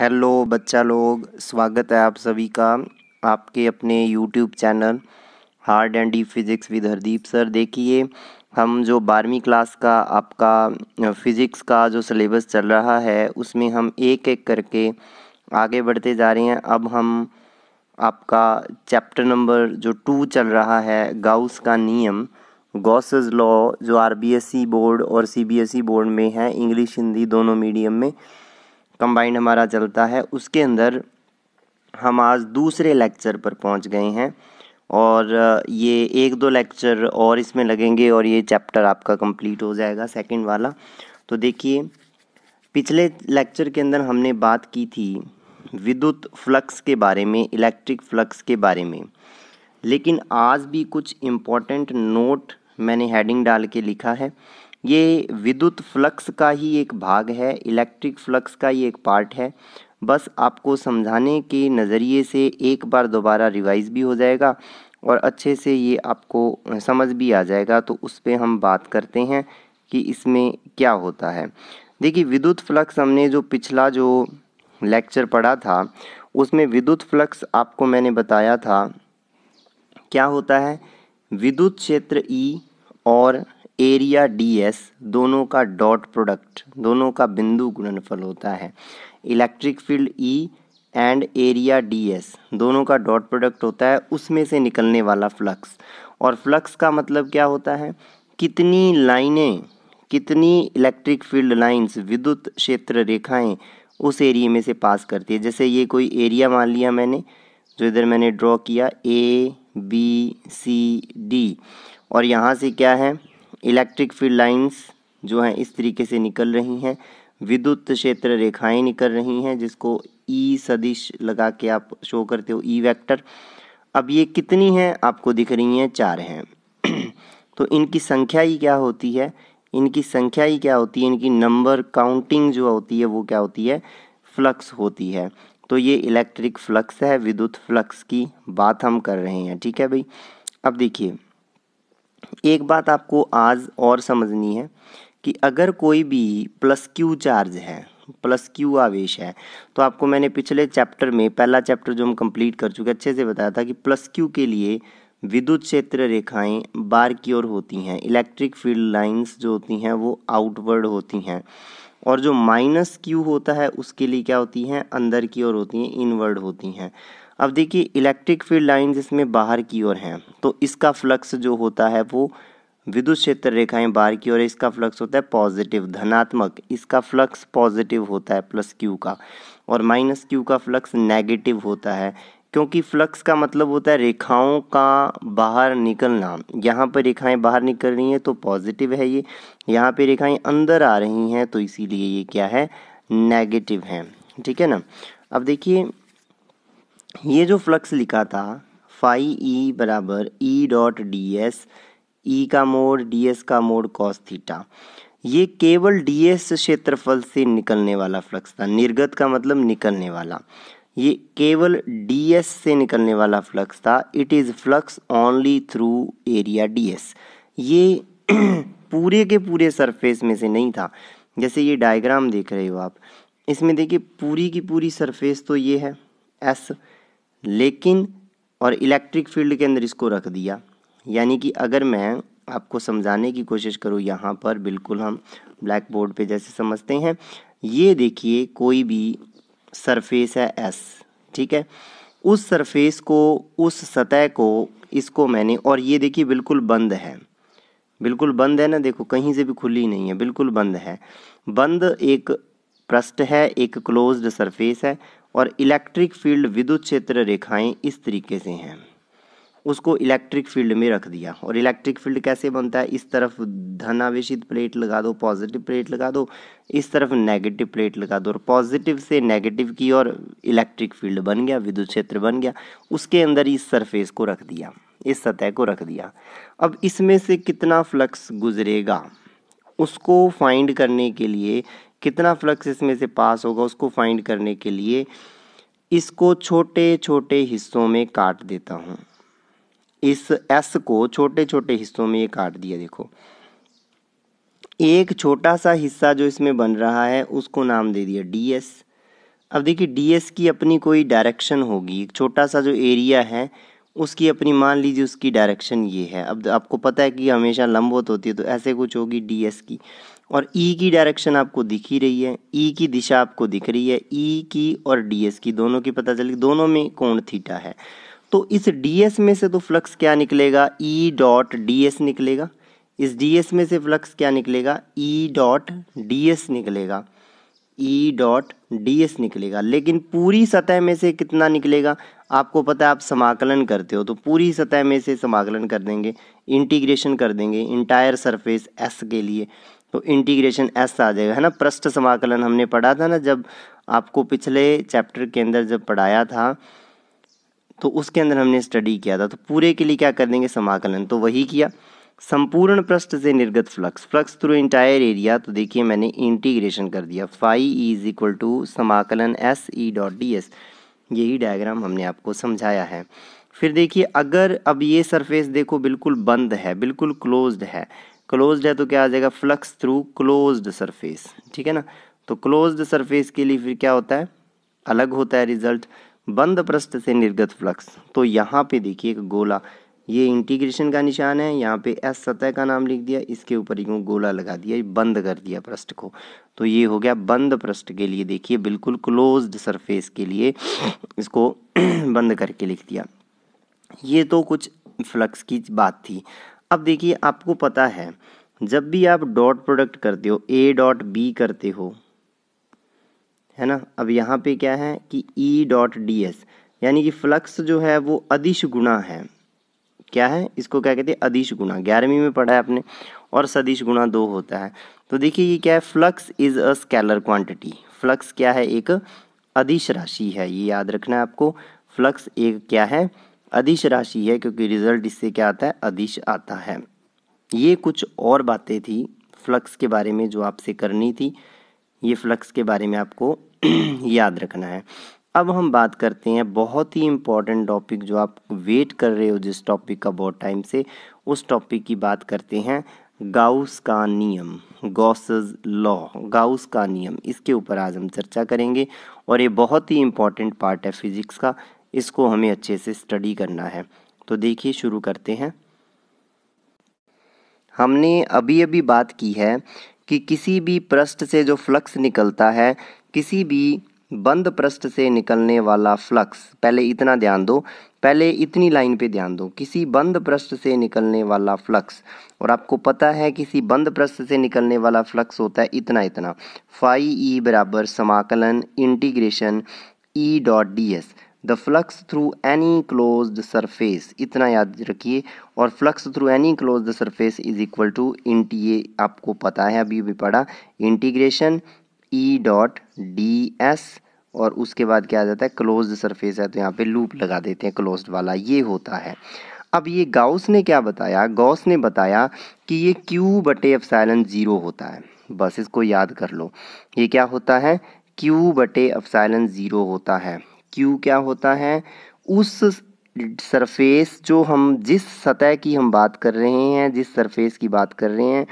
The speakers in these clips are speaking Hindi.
हेलो बच्चा लोग स्वागत है आप सभी का आपके अपने YouTube channel hard and deep physics with Hardeep sir देखिए हम जो बारहवीं क्लास का आपका फिज़िक्स का जो सिलेबस चल रहा है उसमें हम एक एक करके आगे बढ़ते जा रहे हैं अब हम आपका चैप्टर नंबर जो टू चल रहा है गाउस का नियम गॉसज लॉ जो आरबीएसई बोर्ड e और सीबीएसई बोर्ड e में है इंग्लिश हिंदी दोनों मीडियम में कंबाइंड हमारा चलता है उसके अंदर हम आज दूसरे लेक्चर पर पहुंच गए हैं और ये एक दो लेक्चर और इसमें लगेंगे और ये चैप्टर आपका कंप्लीट हो जाएगा सेकंड वाला तो देखिए पिछले लेक्चर के अंदर हमने बात की थी विद्युत फ्लक्स के बारे में इलेक्ट्रिक फ्लक्स के बारे में लेकिन आज भी कुछ इम्पॉर्टेंट नोट मैंने हेडिंग डाल के लिखा है ये विद्युत फ्लक्स का ही एक भाग है इलेक्ट्रिक फ्लक्स का ही एक पार्ट है बस आपको समझाने के नज़रिए से एक बार दोबारा रिवाइज़ भी हो जाएगा और अच्छे से ये आपको समझ भी आ जाएगा तो उस पर हम बात करते हैं कि इसमें क्या होता है देखिए विद्युत फ्लक्स हमने जो पिछला जो लेक्चर पढ़ा था उसमें विद्युत फ्लक्स आपको मैंने बताया था क्या होता है विद्युत क्षेत्र ई e और एरिया डी एस दोनों का डॉट प्रोडक्ट दोनों का बिंदु गुणनफल होता है electric field E and area D S दोनों का डॉट प्रोडक्ट होता है उसमें से निकलने वाला फ्लक्स और फ्लक्स का मतलब क्या होता है कितनी लाइनें कितनी इलेक्ट्रिक फील्ड लाइंस विद्युत क्षेत्र रेखाएं उस एरिए में से पास करती है जैसे ये कोई एरिया मान लिया मैंने जो इधर मैंने ड्रॉ किया ए बी सी डी और यहाँ से क्या है इलेक्ट्रिक फील्ड लाइंस जो हैं इस तरीके से निकल रही हैं विद्युत क्षेत्र रेखाएं निकल रही हैं जिसको ई e सदिश लगा के आप शो करते हो ई e वेक्टर अब ये कितनी हैं आपको दिख रही हैं चार हैं तो इनकी संख्या ही क्या होती है इनकी संख्या ही क्या होती है इनकी नंबर काउंटिंग जो होती है वो क्या होती है फ्लक्स होती है तो ये इलेक्ट्रिक फ्लक्स है विद्युत फ्लक्स की बात हम कर रहे हैं ठीक है भाई अब देखिए एक बात आपको आज और समझनी है कि अगर कोई भी प्लस क्यू चार्ज है प्लस क्यू आवेश है तो आपको मैंने पिछले चैप्टर में पहला चैप्टर जो हम कंप्लीट कर चुके अच्छे से बताया था कि प्लस क्यू के लिए विद्युत क्षेत्र रेखाएं बार की ओर होती हैं इलेक्ट्रिक फील्ड लाइंस जो होती हैं वो आउटवर्ड होती हैं और जो माइनस क्यू होता है उसके लिए क्या होती हैं अंदर की ओर होती हैं इनवर्ड होती हैं अब देखिए इलेक्ट्रिक फील्ड लाइन जिसमें बाहर की ओर हैं तो इसका फ्लक्स जो होता है वो विद्युत क्षेत्र रेखाएं बाहर की ओर इसका फ्लक्स होता है पॉजिटिव धनात्मक इसका फ्लक्स पॉजिटिव होता है प्लस क्यू का और माइनस क्यू का फ्लक्स नेगेटिव होता है क्योंकि फ्लक्स का मतलब होता है रेखाओं का बाहर निकलना यहाँ पर रेखाएं बाहर निकल रही हैं तो पॉजिटिव है ये यहाँ पर रेखाएँ अंदर आ रही हैं तो इसीलिए ये क्या है नेगेटिव हैं ठीक है ना अब देखिए ये जो फ्लक्स लिखा था फाई ई बराबर E dot D S E का मोड डी एस का मोड कॉस थीटा ये केवल डी एस क्षेत्रफल से निकलने वाला फ्लक्स था निर्गत का मतलब निकलने वाला ये केवल डी एस से निकलने वाला फ्लक्स था it is flux only through area D S ये पूरे के पूरे सरफेस में से नहीं था जैसे ये डायग्राम देख रहे हो आप इसमें देखिए पूरी की पूरी सरफेस तो ये है एस लेकिन और इलेक्ट्रिक फील्ड के अंदर इसको रख दिया यानी कि अगर मैं आपको समझाने की कोशिश करूँ यहाँ पर बिल्कुल हम ब्लैक बोर्ड पे जैसे समझते हैं ये देखिए कोई भी सरफेस है एस ठीक है उस सरफेस को उस सतह को इसको मैंने और ये देखिए बिल्कुल बंद है बिल्कुल बंद है ना देखो कहीं से भी खुली नहीं है बिल्कुल बंद है बंद एक प्रस्ट है एक क्लोज्ड सरफेस है और इलेक्ट्रिक फील्ड विद्युत क्षेत्र रेखाएं इस तरीके से हैं उसको इलेक्ट्रिक फील्ड में रख दिया और इलेक्ट्रिक फील्ड कैसे बनता है इस तरफ धनावेशित प्लेट लगा दो पॉजिटिव प्लेट लगा दो इस तरफ नेगेटिव प्लेट लगा दो और पॉजिटिव से नेगेटिव की और इलेक्ट्रिक फील्ड बन गया विद्युत क्षेत्र बन गया उसके अंदर इस सरफेस को रख दिया इस सतह को रख दिया अब इसमें से कितना फ्लक्स गुजरेगा उसको फाइंड करने के लिए कितना फ्लक्स इसमें से पास होगा उसको फाइंड करने के लिए इसको छोटे छोटे हिस्सों में काट देता हूँ इस एस को छोटे छोटे हिस्सों में ये काट दिया देखो एक छोटा सा हिस्सा जो इसमें बन रहा है उसको नाम दे दिया डी एस अब देखिए डी एस की अपनी कोई डायरेक्शन होगी एक छोटा सा जो एरिया है उसकी अपनी मान लीजिए उसकी डायरेक्शन ये है अब आपको पता है कि हमेशा लंबवत होती है तो ऐसे कुछ होगी डी एस की और ई e की डायरेक्शन आपको दिख ही रही है ई e की दिशा आपको दिख रही है ई e की और डीएस की दोनों की पता चली दोनों में कोण थीटा है तो इस डीएस में से तो फ्लक्स क्या निकलेगा ई डॉट डीएस निकलेगा इस डीएस में से फ्लक्स क्या निकलेगा ई डॉट डीएस निकलेगा ई डॉट डी निकलेगा लेकिन पूरी सतह में से कितना निकलेगा आपको पता है आप समाकलन करते हो तो पूरी सतह में से समाकलन कर देंगे इंटीग्रेशन कर देंगे इंटायर सरफेस एस के लिए तो इंटीग्रेशन ऐसा आ जाएगा है ना पृष्ठ समाकलन हमने पढ़ा था ना जब आपको पिछले चैप्टर के अंदर जब पढ़ाया था तो उसके अंदर हमने स्टडी किया था तो पूरे के लिए क्या कर देंगे समाकलन तो वही किया संपूर्ण पृष्ठ से निर्गत flux flux through entire area तो देखिए मैंने इंटीग्रेशन कर दिया फाई इज इक्वल टू समाकलन S E dot D S यही डायग्राम हमने आपको समझाया है फिर देखिए अगर अब ये सरफेस देखो बिल्कुल बंद है बिल्कुल क्लोज्ड है क्लोज्ड है तो क्या आ जाएगा फ्लक्स थ्रू क्लोज्ड सरफेस ठीक है ना तो क्लोज्ड सरफेस के लिए फिर क्या होता है अलग होता है रिजल्ट बंद पृष्ठ से निर्गत फ्लक्स तो यहाँ पे देखिए एक गोला ये इंटीग्रेशन का निशान है यहाँ पे एस सतह का नाम लिख दिया इसके ऊपर यूँ गोला लगा दिया बंद कर दिया पृष्ठ को तो ये हो गया बंद पृष्ठ के लिए देखिए बिल्कुल क्लोज्ड सरफेस के लिए इसको बंद करके लिख दिया ये तो कुछ फ्लक्स की बात थी अब देखिए आपको पता है जब भी आप डॉट प्रोडक्ट करते हो ए डॉट बी करते हो है ना अब यहाँ पे क्या है कि E e dot D S यानी कि फ्लक्स जो है वो अधिश गुणा है क्या है इसको क्या कहते हैं अधिश गुणा ग्यारहवीं में पढ़ा है आपने और सदिश गुणा दो होता है तो देखिए ये क्या है flux is a scalar quantity flux क्या है एक अधिश राशि है ये याद रखना है आपको फ्लक्स एक क्या है अधिश राशि है क्योंकि रिजल्ट इससे क्या आता है अधिश आता है ये कुछ और बातें थी फ्लक्स के बारे में जो आपसे करनी थी ये फ्लक्स के बारे में आपको याद रखना है अब हम बात करते हैं बहुत ही इम्पॉर्टेंट टॉपिक जो आप वेट कर रहे हो जिस टॉपिक का बहुत टाइम से उस टॉपिक की बात करते हैं गाउस का नियम गॉसज लॉ गाउस का नियम इसके ऊपर आज हम चर्चा करेंगे और ये बहुत ही इम्पॉर्टेंट पार्ट है फिजिक्स का इसको हमें अच्छे से स्टडी करना है तो देखिए शुरू करते हैं हमने अभी अभी बात की है कि किसी भी पृष्ठ से जो फ्लक्स निकलता है किसी भी बंद पृष्ठ से निकलने वाला फ्लक्स पहले इतना ध्यान दो पहले इतनी लाइन पे ध्यान दो किसी बंद पृष्ठ से निकलने वाला फ्लक्स और आपको पता है किसी बंद पृष्ठ से निकलने वाला फ्लक्स होता है इतना इतना फाइव ई e बराबर समाकलन integration E dot D S the flux through any closed surface इतना याद रखिए और flux through any the surface is equal to T ये आपको पता है अभी भी पढ़ा integration E dot D S और उसके बाद क्या आ जाता है क्लोज सरफेस है तो यहाँ पे लूप लगा देते हैं क्लोज वाला ये होता है अब ये गाउस ने क्या बताया गाउस ने बताया कि ये क्यू बटे एफ ज़ीरो होता है बस इसको याद कर लो ये क्या होता है क्यू बटे एफ ज़ीरो होता है क्यू क्या होता है उस सरफेस जो हम जिस सतह की हम बात कर रहे हैं जिस सरफेस की बात कर रहे हैं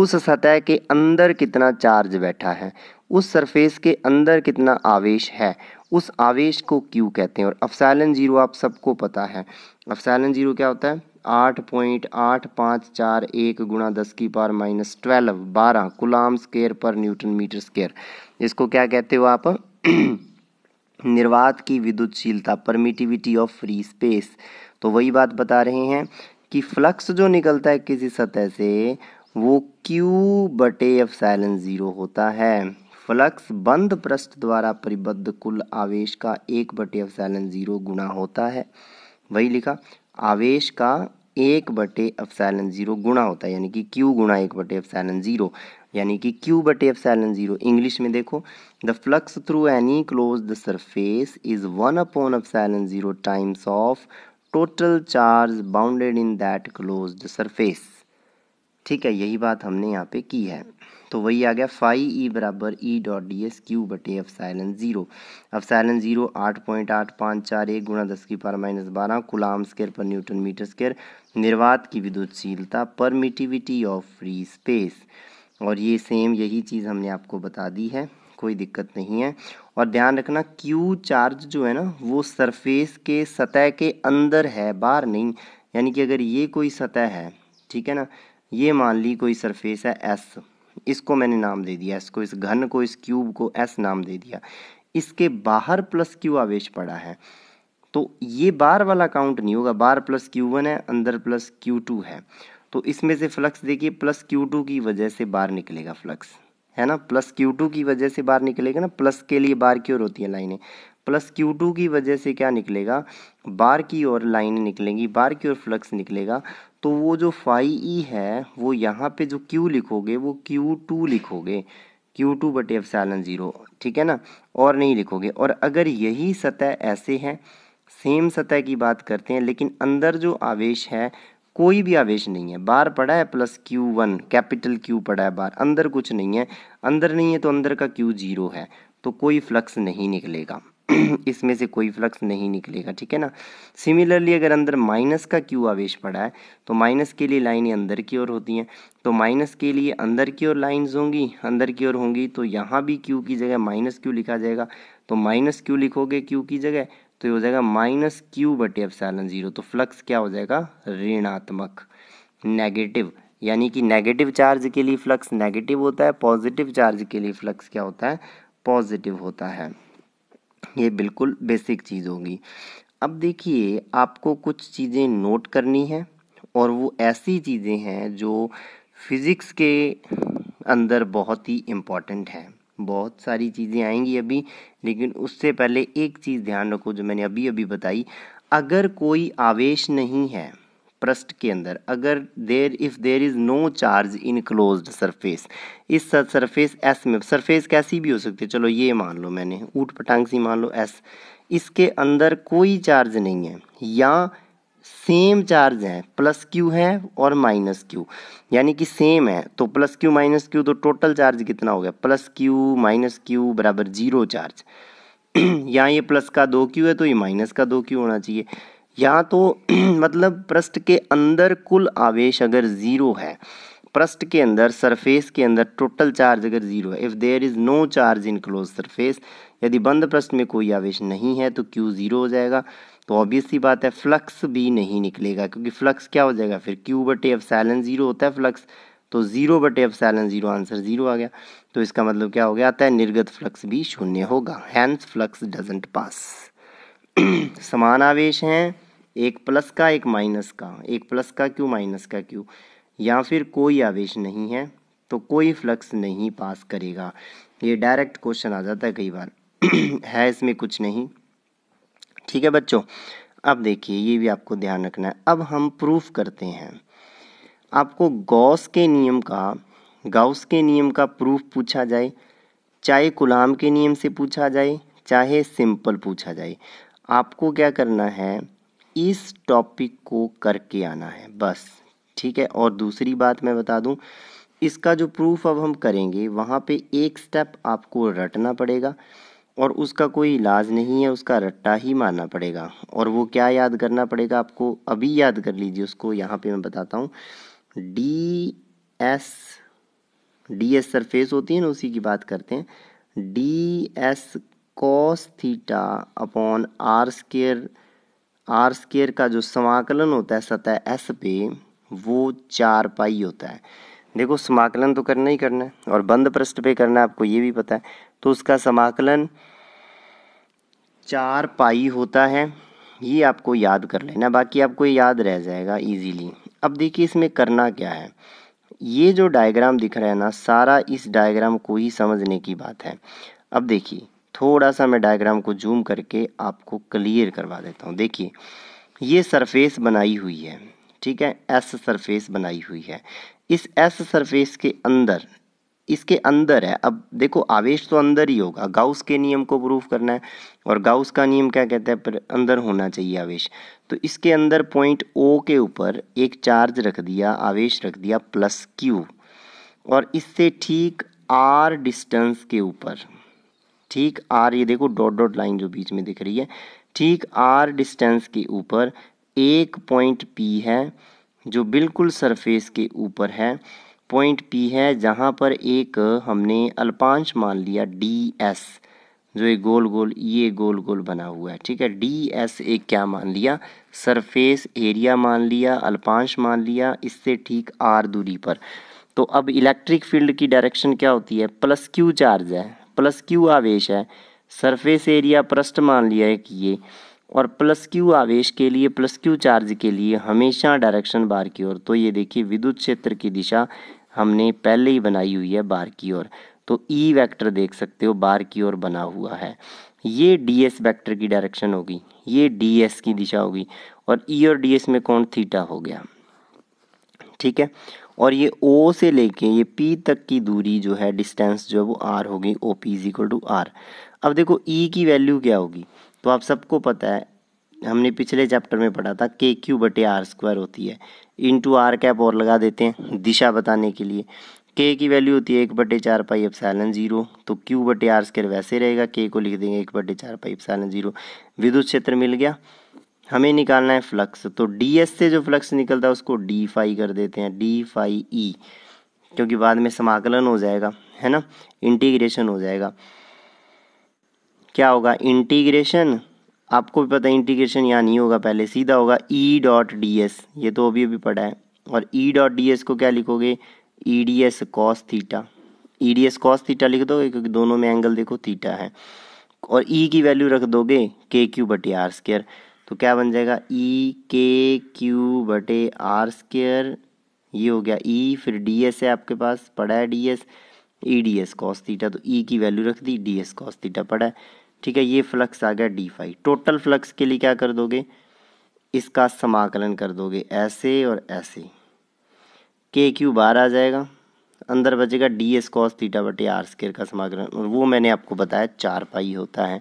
उस सतह के अंदर कितना चार्ज बैठा है उस सरफेस के अंदर कितना आवेश है उस आवेश को क्यू कहते हैं और अफसैलन ज़ीरो आप सबको पता है अफसैलन ज़ीरो क्या होता है आठ पॉइंट आठ पाँच चार एक गुणा दस की पार माइनस ट्वेल्व बारह गुलाम स्केयर पर न्यूटन मीटर स्केयर इसको क्या कहते हो आप निर्वात की विद्युतशीलता परमिटिविटी ऑफ फ्री स्पेस तो वही बात बता रहे हैं कि फ्लक्स जो निकलता है किसी सतह से वो क्यू बटे एफ साइलेंस ज़ीरो होता है फ्लक्स बंद पृष्ठ द्वारा परिबद्ध कुल आवेश का एक बटे एफ साइलेंस ज़ीरो गुना होता है वही लिखा आवेश का एक बटे एफ्साइलन ज़ीरो गुणा होता है यानी कि क्यू गुणा एक बटे एफ्साइलन ज़ीरो यानी कि क्यू बटे एफ्साइलन ज़ीरो इंग्लिश में देखो the flux through any close the surface is one upon epsilon zero times of total charge bounded in that close the surface ठीक है यही बात हमने यहाँ पे की है तो वही आ गया फाइव ई e बराबर E dot D S Q बटे epsilon zero epsilon zero आठ पॉइंट आठ पाँच चार एक गुणा दस की पार माइनस बारह कुलाम स्केयर पर न्यूटन मीटर स्केयर निर्वात की विद्युतशीलता परमिटिविटी ऑफ फ्री स्पेस और ये सेम यही चीज़ हमने आपको बता दी है कोई दिक्कत नहीं है और ध्यान रखना क्यू चार्ज जो है ना वो सरफेस के सतह के अंदर है बाहर नहीं यानी कि अगर ये कोई सतह है ठीक है ना ये मान ली कोई सरफेस है एस इसको मैंने नाम दे दिया इसको इस घन को इस क्यूब को एस नाम दे दिया इसके बाहर प्लस क्यू आवेश पड़ा है तो ये बार वाला काउंट नहीं होगा बार प्लस क्यू वन है अंदर प्लस क्यू टू है तो इसमें से फ्लक्स देखिए प्लस क्यू टू की वजह से बाहर निकलेगा फ्लक्स है ना प्लस क्यू टू की वजह से बाहर निकलेगा ना प्लस के लिए बार की ओर होती है लाइनें प्लस क्यू टू की वजह से क्या निकलेगा बार की ओर लाइन निकलेंगी बार की ओर फ्लक्स निकलेगा तो वो जो फाई ई है वो यहाँ पे जो क्यू लिखोगे वो क्यू टू लिखोगे क्यू टू बटे एफ जीरो ठीक है ना और नहीं लिखोगे और अगर यही सतह ऐसे हैं सेम सतह की बात करते हैं लेकिन अंदर जो आवेश है कोई भी आवेश नहीं है बार पड़ा है plus Q one capital Q पड़ा है बार अंदर कुछ नहीं है अंदर नहीं है तो अंदर का क्यू जीरो है तो कोई फ्लक्स नहीं निकलेगा इसमें से कोई फ्लक्स नहीं निकलेगा ठीक है ना सिमिलरली अगर अंदर माइनस का क्यू आवेश पड़ा है तो माइनस के लिए लाइनें अंदर की ओर होती हैं तो माइनस के लिए अंदर की ओर लाइन्स होंगी अंदर की ओर होंगी तो यहाँ भी क्यू की जगह माइनस क्यू लिखा जाएगा तो माइनस क्यू लिखोगे क्यू की जगह तो ये हो जाएगा माइनस क्यू बटे एफसालन ज़ीरो तो फ्लक्स क्या हो जाएगा ऋणात्मक नेगेटिव यानी कि नेगेटिव चार्ज के लिए फ्लक्स नेगेटिव होता है पॉजिटिव चार्ज के लिए फ्लक्स क्या होता है पॉजिटिव होता है ये बिल्कुल बेसिक चीज़ होगी अब देखिए आपको कुछ चीज़ें नोट करनी है और वो ऐसी चीज़ें हैं जो फिज़िक्स के अंदर बहुत ही इम्पॉर्टेंट हैं बहुत सारी चीज़ें आएंगी अभी लेकिन उससे पहले एक चीज़ ध्यान रखो जो मैंने अभी अभी बताई अगर कोई आवेश नहीं है प्रस्ट के अंदर अगर there if there is no charge in close surface इस सरफेस एस में सरफेस कैसी भी हो सकती है चलो ये मान लो मैंने ऊट पटांग सी मान लो एस इसके अंदर कोई चार्ज नहीं है या सेम चार्ज हैं प्लस क्यू है और माइनस क्यू यानी कि सेम है तो प्लस क्यू माइनस क्यू तो टोटल चार्ज कितना हो गया प्लस क्यू माइनस क्यू बराबर जीरो चार्ज यहाँ ये प्लस का दो क्यू है तो ये माइनस का दो क्यू होना चाहिए यहाँ तो मतलब पृष्ठ के अंदर कुल आवेश अगर ज़ीरो है पृष्ठ के अंदर सरफेस के अंदर टोटल चार्ज अगर ज़ीरो है if there is no charge in close surface यदि बंद पृष्ठ में कोई आवेश नहीं है तो क्यू ज़ीरो हो जाएगा तो ऑब्वियस सी बात है फ्लक्स भी नहीं निकलेगा क्योंकि फ्लक्स क्या हो जाएगा फिर क्यू बटे एफ सैलन ज़ीरो होता है फ्लक्स तो ज़ीरो बटे epsilon zero answer zero आ गया तो इसका मतलब क्या हो गया आता है निर्गत फ्लक्स भी शून्य होगा हैंस फ्लक्स डजेंट पास समान आवेश हैं एक प्लस का एक माइनस का एक प्लस का क्यू माइनस का क्यू या फिर कोई आवेश नहीं है तो कोई फ्लक्स नहीं पास करेगा ये डायरेक्ट क्वेश्चन आ जाता है कई बार है इसमें कुछ नहीं ठीक है बच्चों अब देखिए ये भी आपको ध्यान रखना है अब हम प्रूफ करते हैं आपको गौस के नियम का गौस के नियम का प्रूफ पूछा जाए चाहे गुलाम के नियम से पूछा जाए चाहे सिंपल पूछा जाए आपको क्या करना है इस टॉपिक को करके आना है बस ठीक है और दूसरी बात मैं बता दूं इसका जो प्रूफ अब हम करेंगे वहाँ पे एक स्टेप आपको रटना पड़ेगा और उसका कोई इलाज नहीं है उसका रट्टा ही मारना पड़ेगा और वो क्या याद करना पड़ेगा आपको अभी याद कर लीजिए उसको यहाँ पे मैं बताता हूँ D S D S surface होती है ना उसी की बात करते हैं D S cos theta upon R square R square का जो समाकलन होता है सतह एस पे वो चार पाई होता है देखो समाकलन तो करना ही करना है और बंद पृष्ठ पे करना है आपको ये भी पता है तो उसका समाकलन चार पाई होता है ये आपको याद कर लेना बाकी आपको याद रह जाएगा इजीली अब देखिए इसमें करना क्या है ये जो डायग्राम दिख रहा है ना सारा इस डायग्राम को ही समझने की बात है अब देखिए थोड़ा सा मैं डायग्राम को जूम करके आपको क्लियर करवा देता हूँ देखिए ये सरफेस बनाई हुई है ठीक है एस सरफेस बनाई हुई है इस एस सरफेस के अंदर इसके अंदर है अब देखो आवेश तो अंदर ही होगा गाउस के नियम को प्रूफ करना है और गाउस का नियम क्या कहता है पर अंदर होना चाहिए आवेश तो इसके अंदर पॉइंट ओ के ऊपर एक चार्ज रख दिया आवेश रख दिया प्लस क्यू और इससे ठीक आर डिस्टेंस के ऊपर ठीक आर ये देखो डॉट डॉट लाइन जो बीच में दिख रही है ठीक आर डिस्टेंस के ऊपर एक पॉइंट पी है जो बिल्कुल सरफेस के ऊपर है पॉइंट पी है जहाँ पर एक हमने अल्पांश मान लिया डी एस जो एक गोल गोल ये गोल गोल बना हुआ है ठीक है डी एस एक क्या मान लिया सरफेस एरिया मान लिया अल्पांश मान लिया इससे ठीक आर दूरी पर तो अब इलेक्ट्रिक फील्ड की डायरेक्शन क्या होती है प्लस क्यू चार्ज है प्लस क्यू आवेश है सरफेस एरिया प्रस्ट मान लिया है कि ये और प्लस क्यू आवेश के लिए प्लस क्यू चार्ज के लिए हमेशा डायरेक्शन बार की ओर तो ये देखिए विद्युत क्षेत्र की दिशा हमने पहले ही बनाई हुई है बार की ओर तो ई e वेक्टर देख सकते हो बार की ओर बना हुआ है ये डी एस वैक्टर की डायरेक्शन होगी ये डी एस की दिशा होगी और ई e और डी एस में कौन थीटा हो गया ठीक है और ये ओ से लेके ये पी तक की दूरी जो है डिस्टेंस जो है वो आर होगी O P is equal to R अब देखो ई e की वैल्यू क्या होगी तो आप सबको पता है हमने पिछले चैप्टर में पढ़ा था के क्यू बटे आर स्क्वायर होती है इंटू आर कैप और लगा देते हैं दिशा बताने के लिए के की वैल्यू होती है एक बटे चार पाई एफ सैलन जीरो तो क्यू बटे आर स्केर वैसे रहेगा के को लिख देंगे एक बटे चार पाई एफ सैलन जीरो विद्युत क्षेत्र मिल गया हमें निकालना है फ्लक्स तो डी एस से जो फ्लक्स निकलता है उसको डी फाई कर देते हैं डी फाई ई क्योंकि बाद में समाकलन हो जाएगा है ना इंटीग्रेशन हो जाएगा क्या होगा इंटीग्रेशन आपको भी पता है इंटीग्रेशन यहाँ नहीं होगा पहले सीधा होगा ई डॉट डी एस ये तो अभी अभी पढ़ा है और ई डॉट डी एस को क्या लिखोगे E D S cos theta E D S cos theta लिख दोगे क्योंकि दोनों में एंगल देखो थीटा है और ई e की वैल्यू रख दोगे के क्यू बटे आर स्केयर तो क्या बन जाएगा ई के क्यू बटे आर स्केयर ये हो गया ई e, फिर डी एस है आपके पास पड़ा है D S E D S cos theta तो ई e की वैल्यू रख दी डी एस कॉस थीटा पड़ा है ठीक है ये फ्लक्स आ गया डी फाइव टोटल फ्लक्स के लिए क्या कर दोगे इसका समाकलन कर दोगे ऐसे और ऐसे के क्यू बाहर आ जाएगा अंदर बचेगा डी एस कॉस थीटा बटे आर स्केयर का समाकलन और वो मैंने आपको बताया चार पाई होता है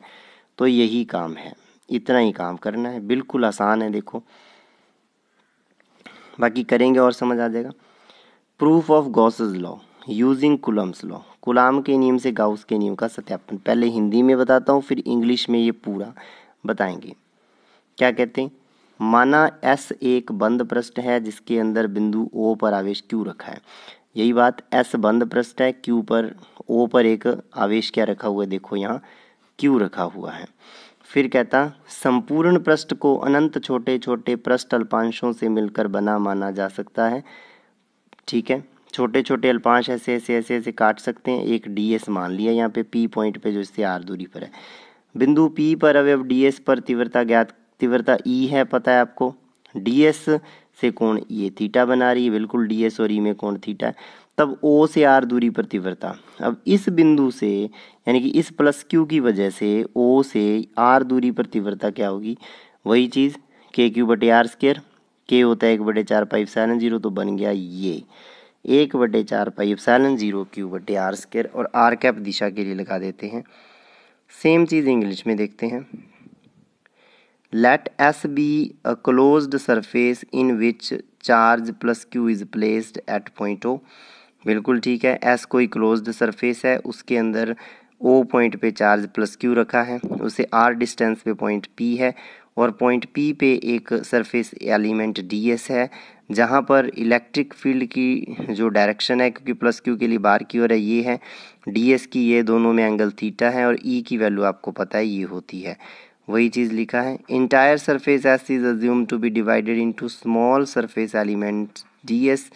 तो यही काम है इतना ही काम करना है बिल्कुल आसान है देखो बाकी करेंगे और समझ आ जाएगा proof of Gauss's law using Coulomb's law Coulomb के नियम से गाउस के नियम का सत्यापन पहले हिंदी में बताता हूँ फिर इंग्लिश में ये पूरा बताएंगे क्या कहते हैं माना एस एक बंद पृष्ठ है जिसके अंदर बिंदु ओ पर आवेश क्यू रखा है यही बात एस बंद पृष्ठ है क्यू पर ओ पर एक आवेश क्या रखा हुआ है देखो यहाँ क्यू रखा हुआ है फिर कहता संपूर्ण पृष्ठ को अनंत छोटे छोटे पृष्ठ अल्पांशों से मिलकर बना माना जा सकता है ठीक है छोटे छोटे अल्पांश ऐसे ऐसे ऐसे ऐसे काट सकते हैं एक डी एस मान लिया यहाँ पे पी पॉइंट पे जो इससे आर दूरी पर है बिंदु पी पर अवयव डी एस पर तीव्रता ज्ञात तीव्रता ई है पता है आपको डी एस से कोण ये थीटा बना रही है बिल्कुल डी एस और ई में कोण थीटा है तब ओ से आर दूरी पर तीव्रता अब इस बिंदु से यानी कि इस प्लस क्यू की वजह से ओ से आर दूरी पर तीव्रता क्या होगी वही चीज़ के क्यू बटे आर स्केयर के होता है एक बटे चार पाइव सेवन जीरो तो बन गया ये एक बटे चार पाई एप्साइलन ज़ीरो क्यू बटे आर स्केयर और आर कैप दिशा के लिए लगा देते हैं सेम चीज़ इंग्लिश में देखते हैं let S be a closed surface in which charge plus Q is placed at point O बिल्कुल ठीक है एस कोई क्लोज्ड सरफेस है उसके अंदर ओ पॉइंट पे चार्ज प्लस क्यू रखा है उसे आर डिस्टेंस पे पॉइंट पी है और पॉइंट पी पे एक सरफेस एलिमेंट डी एस है जहाँ पर इलेक्ट्रिक फील्ड की जो डायरेक्शन है क्योंकि प्लस क्यू के लिए बाहर की ओर है ये है डी एस की ये दोनों में एंगल थीटा है और ई e की वैल्यू आपको पता है ये होती है वही चीज़ लिखा है entire surface S is assume to be divided to small surface element D S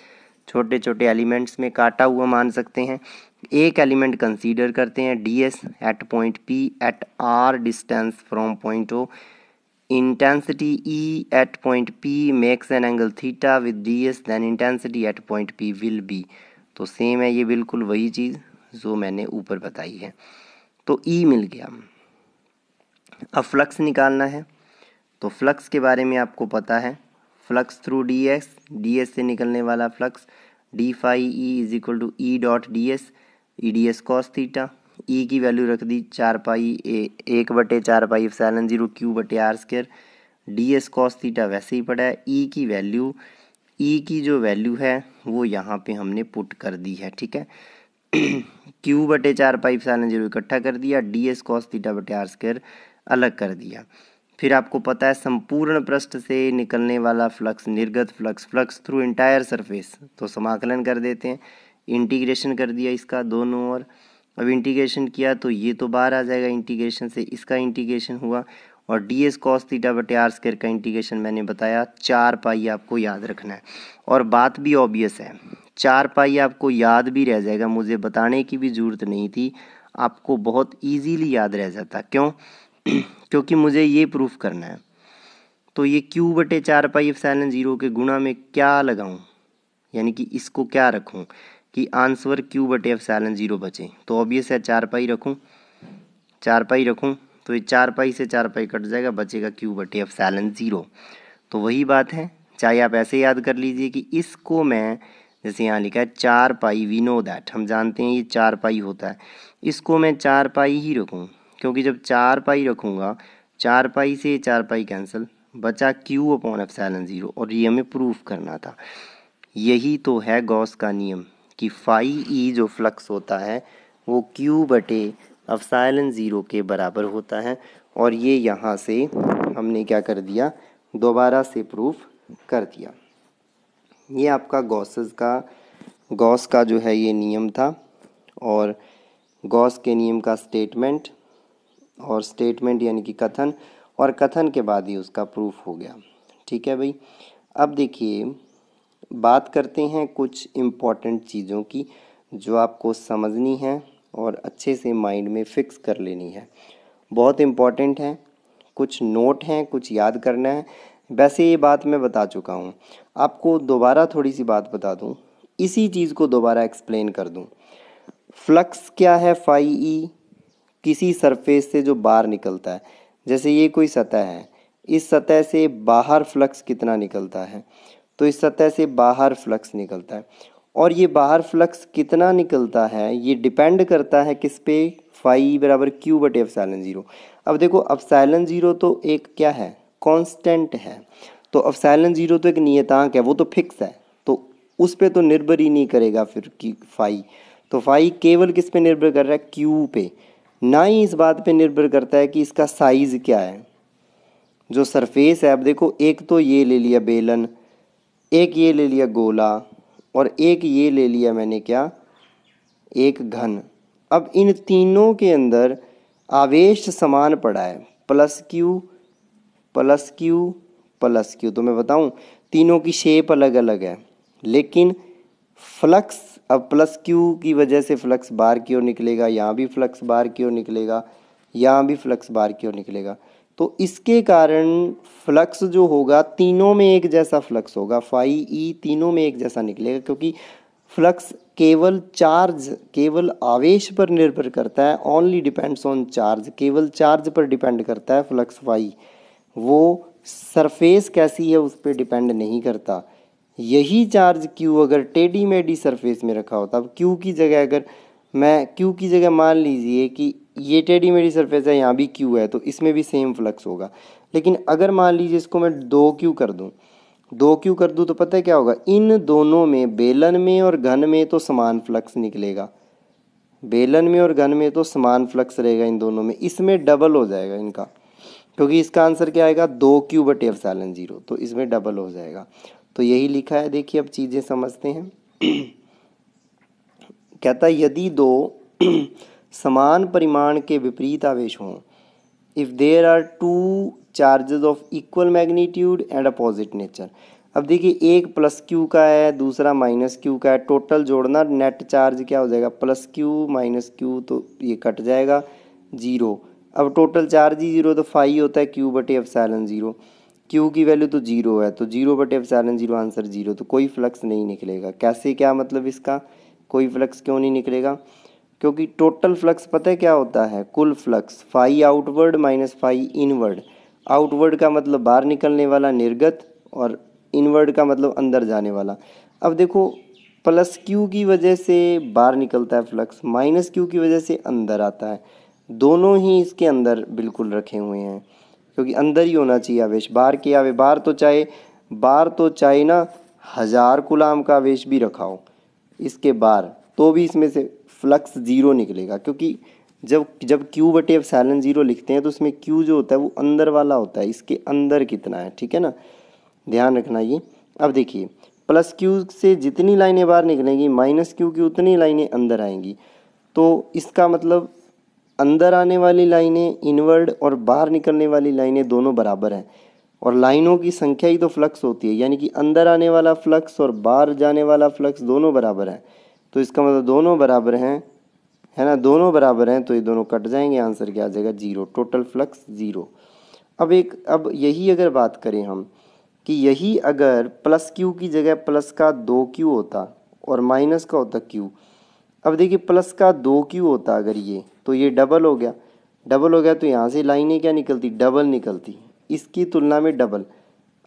छोटे छोटे एलिमेंट्स में काटा हुआ मान सकते हैं एक एलिमेंट कंसीडर करते हैं D S at point P at R distance from point O Intensity E at point P makes an angle theta with ds then intensity at point P will be तो सेम है ये बिल्कुल वही चीज़ जो मैंने ऊपर बताई है तो E मिल गया अब फ्लक्स निकालना है तो फ्लक्स के बारे में आपको पता है flux through D X D S से निकलने वाला flux D phi E is equal to E dot D S E D S cos theta E e की वैल्यू रख दी चार पाई ए एक बटे चार पाई सैलन जीरो क्यू बटे R square D S cos theta वैसे ही पड़ा है ई e की वैल्यू ई e की जो वैल्यू है वो यहाँ पे हमने पुट कर दी है ठीक है क्यू बटे चार पाई सैलन जीरो इकट्ठा कर दिया डी एस कॉस थीटा बटे आर स्केयर अलग कर दिया फिर आपको पता है संपूर्ण पृष्ठ से निकलने वाला फ्लक्स निर्गत flux flux through entire surface तो समाकलन कर देते हैं इंटीग्रेशन कर दिया इसका दोनों और अब इंटीग्रेशन किया तो ये तो बाहर आ जाएगा इंटीग्रेशन से इसका इंटीग्रेशन हुआ और डी एस कॉस थीटा बटे आर स्केयर का इंटीग्रेशन मैंने बताया चार पाई आपको याद रखना है और बात भी ऑब्वियस है चार पाई आपको याद भी रह जाएगा मुझे बताने की भी ज़रूरत नहीं थी आपको बहुत इजीली याद रह जाता क्यों क्योंकि मुझे ये प्रूफ करना है तो ये क्यू बटे चार पाई एफ सैलन ज़ीरो के गुणा में क्या लगाऊँ यानी कि इसको क्या रखूँ कि आंसर क्यू बटे एफ सैलन जीरो बचे तो ऑब्वियस है चार पाई रखूँ चार पाई रखूँ तो ये चार पाई से चार पाई कट जाएगा बचेगा क्यू बटे एफ सैलन ज़ीरो तो वही बात है चाहे आप ऐसे याद कर लीजिए कि इसको मैं जैसे यहाँ लिखा है चार पाई वी नो दैट हम जानते हैं ये चार पाई होता है इसको मैं चार पाई ही रखूँ क्योंकि जब चार पाई रखूँगा चार पाई से चार पाई कैंसिल बचा Q upon epsilon zero और ये हमें प्रूफ करना था यही तो है गॉस का नियम कि फाई ई जो फ्लक्स होता है वो क्यू बटे अफसाइलन ज़ीरो के बराबर होता है और ये यहाँ से हमने क्या कर दिया दोबारा से प्रूफ कर दिया ये आपका गॉसेस का गॉस का जो है ये नियम था और गॉस के नियम का स्टेटमेंट और स्टेटमेंट यानी कि कथन और कथन के बाद ही उसका प्रूफ हो गया ठीक है भाई अब देखिए बात करते हैं कुछ इम्पॉर्टेंट चीज़ों की जो आपको समझनी है और अच्छे से माइंड में फिक्स कर लेनी है बहुत इम्पॉर्टेंट है कुछ नोट हैं कुछ याद करना है वैसे ये बात मैं बता चुका हूँ आपको दोबारा थोड़ी सी बात बता दूँ इसी चीज़ को दोबारा एक्सप्लेन कर दूँ फ्लक्स क्या है फाई ई e? किसी सरफेस से जो बाहर निकलता है जैसे ये कोई सतह है इस सतह से बाहर फ्लक्स कितना निकलता है तो इस सतह से बाहर फ्लक्स निकलता है और ये बाहर फ्लक्स कितना निकलता है ये डिपेंड करता है किस पे फाइव बराबर क्यू बटे अफसाइलन ज़ीरो अब देखो अफसाइलन ज़ीरो तो एक क्या है कांस्टेंट है तो अफसाइलन ज़ीरो तो एक नियतांक है वो तो फिक्स है तो उस पर तो निर्भर ही नहीं करेगा फिर कि फाइव तो फाइव केवल किस पे निर्भर कर रहा है क्यू पे ना ही इस बात पे निर्भर करता है कि इसका साइज़ क्या है जो सरफेस है अब देखो एक तो ये ले लिया बेलन एक ये ले लिया गोला और एक ये ले लिया मैंने क्या एक घन अब इन तीनों के अंदर आवेश समान पड़ा है plus Q plus Q plus Q तो मैं बताऊं तीनों की शेप अलग अलग है लेकिन फ्लक्स अब प्लस क्यू की वजह से फ्लक्स बार की ओर निकलेगा यहाँ भी फ्लक्स बार की ओर निकलेगा यहाँ भी फ्लक्स बार की ओर निकलेगा तो इसके कारण फ्लक्स जो होगा तीनों में एक जैसा फ्लक्स होगा फाई ई e तीनों में एक जैसा निकलेगा क्योंकि फ्लक्स केवल चार्ज केवल आवेश पर निर्भर करता है ओनली डिपेंड्स ऑन चार्ज केवल चार्ज पर डिपेंड करता है फ्लक्स वाई वो सरफेस कैसी है उस पर डिपेंड नहीं करता यही चार्ज क्यू अगर टेडी मेडी सरफेस में रखा होता अब क्यू की जगह अगर मैं क्यू की जगह मान लीजिए कि ये टेडी मेरी सरफेस है यहाँ भी क्यू है तो इसमें भी सेम फ्लक्स होगा लेकिन अगर मान लीजिए इसको मैं दो क्यू कर दूँ दो क्यू कर दूँ तो पता है क्या होगा इन दोनों में बेलन में और घन में तो समान फ्लक्स निकलेगा बेलन में और घन में तो समान फ्लक्स रहेगा इन दोनों में इसमें डबल हो जाएगा इनका क्योंकि इसका आंसर क्या आएगा दो क्यू बटे एफ जीरो तो इसमें डबल हो जाएगा तो यही लिखा है देखिए अब चीज़ें समझते हैं कहता है यदि दो समान परिमाण के विपरीत आवेश हों if there are two charges of equal magnitude and opposite nature अब देखिए एक प्लस क्यू का है दूसरा माइनस क्यू का है टोटल जोड़ना नेट चार्ज क्या हो जाएगा प्लस क्यू माइनस क्यू तो ये कट जाएगा ज़ीरो अब टोटल चार्ज ही ज़ीरो तो फाइव होता है क्यू बटे एफ सैलन ज़ीरो क्यू की वैल्यू तो ज़ीरो है तो ज़ीरो बटे epsilon zero answer zero तो कोई फ्लक्स नहीं निकलेगा कैसे क्या मतलब इसका कोई फ्लक्स क्यों नहीं निकलेगा क्योंकि टोटल फ्लक्स पता है क्या होता है कुल flux phi outward minus phi inward outward का मतलब बाहर निकलने वाला निर्गत और इनवर्ड का मतलब अंदर जाने वाला अब देखो प्लस क्यू की वजह से बाहर निकलता है फ्लक्स माइनस क्यू की वजह से अंदर आता है दोनों ही इसके अंदर बिल्कुल रखे हुए हैं क्योंकि अंदर ही होना चाहिए आवेश बाहर के आवे बाहर तो चाहे बाहर तो चाहे ना हज़ार गुलाम का आवेश भी रखा हो इसके बार तो भी इसमें से फ्लक्स ज़ीरो निकलेगा क्योंकि जब जब क्यू बटे एफ सैलन ज़ीरो लिखते हैं तो उसमें क्यू जो होता है वो अंदर वाला होता है इसके अंदर कितना है ठीक है ना ध्यान रखना ये अब देखिए प्लस क्यू से जितनी लाइनें बाहर निकलेंगी माइनस क्यू की उतनी लाइनें अंदर आएंगी तो इसका मतलब अंदर आने वाली लाइनें इनवर्ड और बाहर निकलने वाली लाइनें दोनों बराबर हैं और लाइनों की संख्या ही तो फ्लक्स होती है यानी कि अंदर आने वाला फ्लक्स और बाहर जाने वाला फ्लक्स दोनों बराबर हैं तो इसका मतलब दोनों बराबर हैं है ना दोनों बराबर हैं तो ये दोनों कट जाएंगे आंसर क्या आ जाएगा जीरो टोटल फ्लक्स ज़ीरो अब एक अब यही अगर बात करें हम कि यही अगर प्लस क्यू की जगह प्लस का दो क्यू होता और माइनस का होता क्यू अब देखिए प्लस का दो क्यू होता अगर ये तो ये डबल हो गया डबल हो गया तो यहाँ से लाइनें क्या निकलती डबल निकलती इसकी तुलना में डबल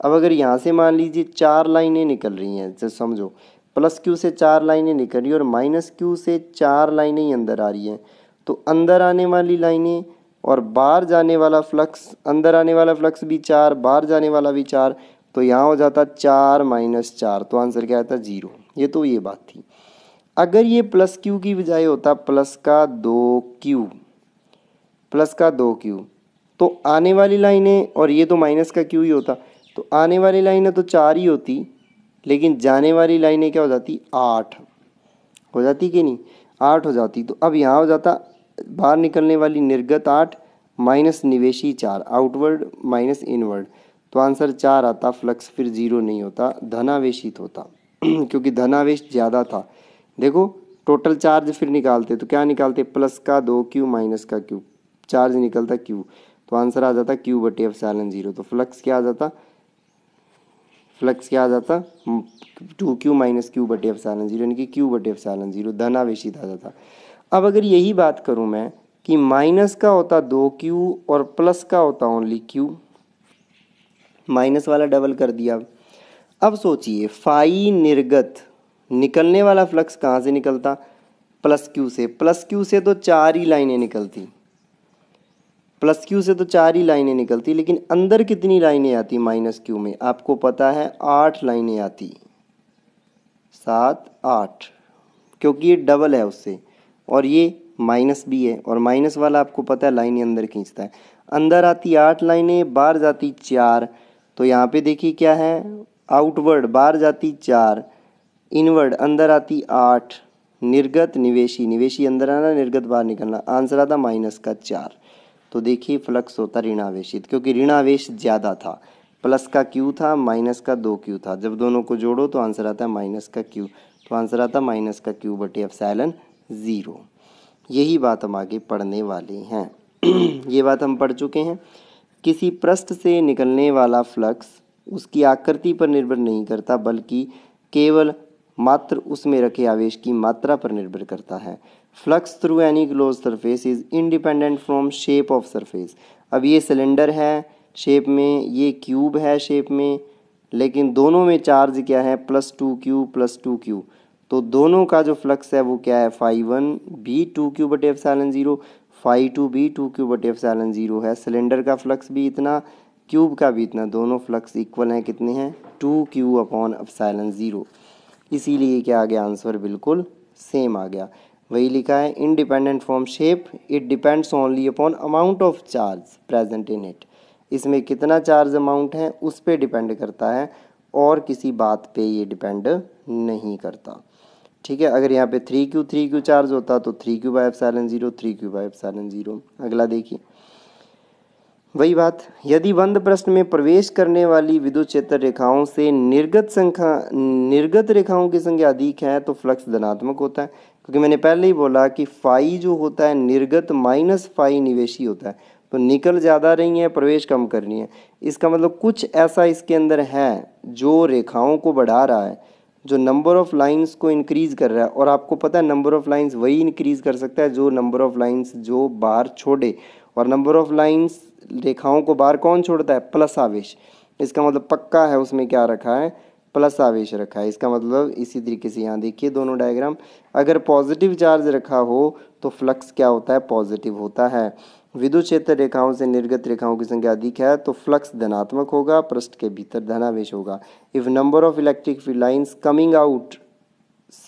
अब अगर यहाँ से मान लीजिए चार लाइनें निकल रही हैं जैसे समझो प्लस क्यू से चार लाइनें निकल रही हैं और माइनस क्यू से चार लाइनें ही अंदर आ रही हैं तो अंदर आने वाली लाइनें और बाहर जाने वाला फ्लक्स अंदर आने वाला फ्लक्स भी चार बाहर जाने वाला भी चार तो यहाँ हो जाता चार माइनस चार तो आंसर क्या आता जीरो ये तो ये बात थी अगर ये प्लस क्यू की बजाय होता प्लस का दो क्यू प्लस का दो क्यू तो आने वाली लाइनें और ये तो माइनस का क्यू ही होता तो आने वाली लाइनें तो चार ही होती लेकिन जाने वाली लाइनें क्या हो जाती आठ हो जाती कि नहीं आठ हो जाती तो अब यहाँ हो जाता बाहर निकलने वाली निर्गत आठ माइनस निवेशी चार आउटवर्ड माइनस इनवर्ड तो आंसर चार आता फ्लक्स फिर जीरो नहीं होता धनावेशित होता क्योंकि धनावेश ज़्यादा था देखो टोटल चार्ज फिर निकालते तो क्या निकालते प्लस का दो क्यू माइनस का क्यू चार्ज निकलता क्यू तो आंसर आ जाता क्यू बटे सैलन ज़ीरो तो फ्लक्स क्या आ जाता फ्लक्स क्या आ जाता टू क्यू माइनस क्यू बटे सैलन ज़ीरो यानी कि क्यू बटे सैलन ज़ीरो धनावेशित आ जाता अब अगर यही बात करूँ मैं कि माइनस का होता दो क्यू और प्लस का होता ओनली क्यू माइनस वाला डबल कर दिया अब सोचिए फाई निर्गत निकलने वाला फ्लक्स कहाँ से निकलता प्लस क्यू से प्लस क्यू से तो चार ही लाइनें निकलती प्लस क्यू से तो चार ही लाइनें निकलती लेकिन अंदर कितनी लाइनें आती माइनस क्यू में आपको पता है आठ लाइनें आती सात आठ क्योंकि ये डबल है उससे और ये माइनस भी है और माइनस वाला आपको पता है लाइनें अंदर खींचता है अंदर आती आठ लाइनें बाहर जाती चार तो यहाँ पे देखिए क्या है आउटवर्ड बाहर जाती चार इनवर्ड अंदर आती आठ निर्गत निवेशी निवेशी अंदर आना निर्गत बाहर निकलना आंसर आता माइनस का चार तो देखिए फ्लक्स होता ऋणावेशित क्योंकि आवेश ज़्यादा था प्लस का क्यू था माइनस का दो क्यू था जब दोनों को जोड़ो तो आंसर आता है माइनस का क्यू तो आंसर आता है माइनस का क्यू बटे एफ सैलन ज़ीरो यही बात हम आगे पढ़ने वाले हैं ये बात हम पढ़ चुके हैं किसी पृष्ठ से निकलने वाला फ्लक्स उसकी आकृति पर निर्भर नहीं करता बल्कि केवल मात्र उसमें रखे आवेश की मात्रा पर निर्भर करता है flux through any close surface is independent from shape of surface अब ये सिलेंडर है शेप में ये क्यूब है शेप में लेकिन दोनों में चार्ज क्या है plus two Q plus two Q तो दोनों का जो फ्लक्स है वो क्या है phi one B two Q बटे epsilon zero phi two B two Q बट एफ सैलन ज़ीरो है सिलेंडर का फ्लक्स भी इतना क्यूब का भी इतना दोनों फ्लक्स इक्वल हैं कितने हैं two Q upon epsilon zero इसीलिए क्या आ गया आंसर बिल्कुल सेम आ गया वही लिखा है independent from shape it depends only upon amount of charge present in it इसमें कितना चार्ज अमाउंट है उस पर डिपेंड करता है और किसी बात पे ये डिपेंड नहीं करता ठीक है अगर यहाँ पे three Q three Q charge होता तो three Q by epsilon zero three Q by epsilon zero अगला देखिए वही बात यदि बंद प्रश्न में प्रवेश करने वाली विद्युत क्षेत्र रेखाओं से निर्गत संख्या निर्गत रेखाओं की संख्या अधिक है तो फ्लक्स धनात्मक होता है क्योंकि मैंने पहले ही बोला कि फाई जो होता है निर्गत माइनस फाई निवेशी होता है तो निकल ज़्यादा रही है प्रवेश कम कर रही है इसका मतलब कुछ ऐसा इसके अंदर है जो रेखाओं को बढ़ा रहा है जो नंबर ऑफ़ लाइंस को इंक्रीज़ कर रहा है और आपको पता है नंबर ऑफ़ लाइंस वही इंक्रीज़ कर सकता है जो नंबर ऑफ़ लाइंस जो बाहर छोड़े और नंबर ऑफ़ लाइंस रेखाओं को बाहर कौन छोड़ता है प्लस आवेश इसका मतलब पक्का है उसमें क्या रखा है प्लस आवेश रखा है इसका मतलब इसी तरीके से यहाँ देखिए दोनों डायग्राम अगर पॉजिटिव चार्ज रखा हो तो फ्लक्स क्या होता है पॉजिटिव होता है विद्युत क्षेत्र रेखाओं से निर्गत रेखाओं की संख्या अधिक है तो फ्लक्स धनात्मक होगा पृष्ठ के भीतर धनावेश होगा if number of electric field lines coming out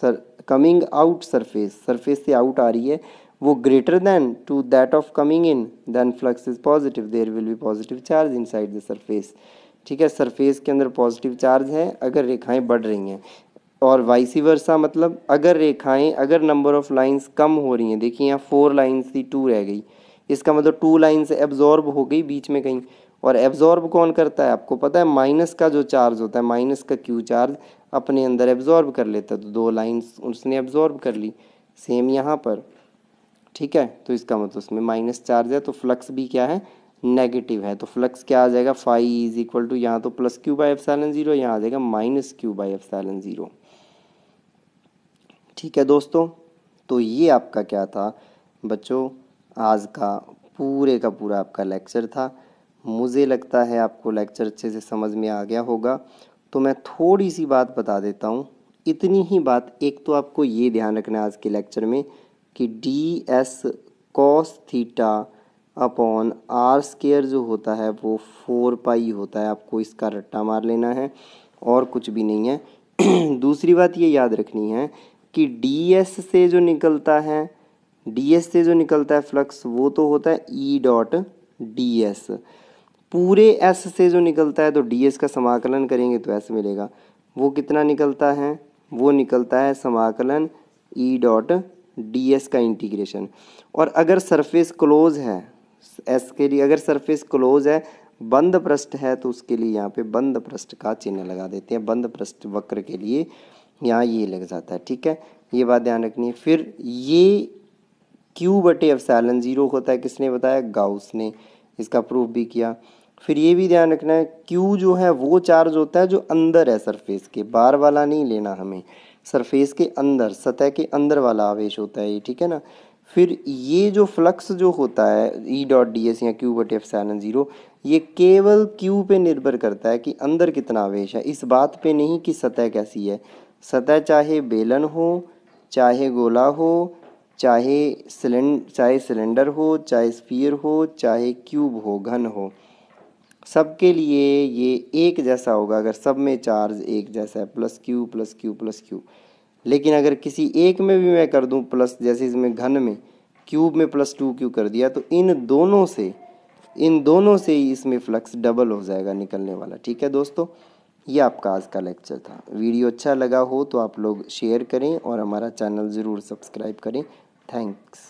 सर कमिंग आउट सरफेस सरफेस से आउट आ रही है वो greater than to that of coming in then flux is positive there will be positive charge inside the surface ठीक है सरफेस के अंदर पॉजिटिव चार्ज हैं अगर रेखाएं बढ़ रही हैं और वाइसी वर्षा मतलब अगर रेखाएं अगर नंबर ऑफ़ लाइंस कम हो रही हैं देखिए यहाँ फोर लाइंस थी टू रह गई इसका मतलब टू लाइंस एब्जॉर्ब हो गई बीच में कहीं और एब्जॉर्ब कौन करता है आपको पता है माइनस का जो चार्ज होता है माइनस का क्यू चार्ज अपने अंदर एब्जॉर्ब कर लेता है तो दो लाइन्स उसने एब्जॉर्ब कर ली सेम यहाँ पर ठीक है तो इसका मतलब उसमें माइनस चार्ज है तो फ्लक्स भी क्या है नेगेटिव है तो फ्लक्स क्या आ जाएगा फाइव इज इक्वल टू यहाँ तो plus Q by epsilon zero यहाँ आ जाएगा minus Q by epsilon zero ठीक है दोस्तों तो ये आपका क्या था बच्चों आज का पूरे का पूरा आपका लेक्चर था मुझे लगता है आपको लेक्चर अच्छे से समझ में आ गया होगा तो मैं थोड़ी सी बात बता देता हूँ इतनी ही बात एक तो आपको ये ध्यान रखना है आज के लेक्चर में कि D S cos theta upon R square जो होता है वो फोर पाई होता है आपको इसका रट्टा मार लेना है और कुछ भी नहीं है दूसरी बात ये याद रखनी है कि डी एस से जो निकलता है डी एस से जो निकलता है फ्लक्स वो तो होता है ई डॉट डी एस पूरे एस से जो निकलता है तो डी एस का समाकलन करेंगे तो एस मिलेगा वो कितना निकलता है वो निकलता है समाकलन ई डॉट डी एस का इंटीग्रेशन और अगर सरफेस क्लोज है एस के लिए अगर सरफेस क्लोज है बंद पृष्ठ है तो उसके लिए यहाँ पे बंद पृष्ठ का चिन्ह लगा देते हैं बंद पृष्ठ वक्र के लिए यहाँ ये लग जाता है ठीक है ये बात ध्यान रखनी है फिर ये क्यू बटे अफसैलन ज़ीरो होता है किसने बताया गाउस ने इसका प्रूफ भी किया फिर ये भी ध्यान रखना है क्यू जो है वो चार्ज होता है जो अंदर है सरफेस के बाहर वाला नहीं लेना हमें सरफेस के अंदर सतह के अंदर वाला आवेश होता है ये ठीक है ना फिर ये जो फ्लक्स जो होता है ई डॉट डी एस या क्यू बट एफ सेवन ज़ीरो ये केवल क्यू पे निर्भर करता है कि अंदर कितना आवेश है इस बात पे नहीं कि सतह कैसी है सतह चाहे बेलन हो चाहे गोला हो चाहे सिलेंड चाहे सिलेंडर हो चाहे स्फीयर हो चाहे क्यूब हो घन हो सबके लिए ये एक जैसा होगा अगर सब में चार्ज एक जैसा है plus Q plus Q plus Q लेकिन अगर किसी एक में भी मैं कर दूं प्लस जैसे इसमें घन में क्यूब में प्लस टू क्यू कर दिया तो इन दोनों से इन दोनों से ही इसमें फ्लक्स डबल हो जाएगा निकलने वाला ठीक है दोस्तों ये आपका आज का लेक्चर था वीडियो अच्छा लगा हो तो आप लोग शेयर करें और हमारा चैनल ज़रूर सब्सक्राइब करें थैंक्स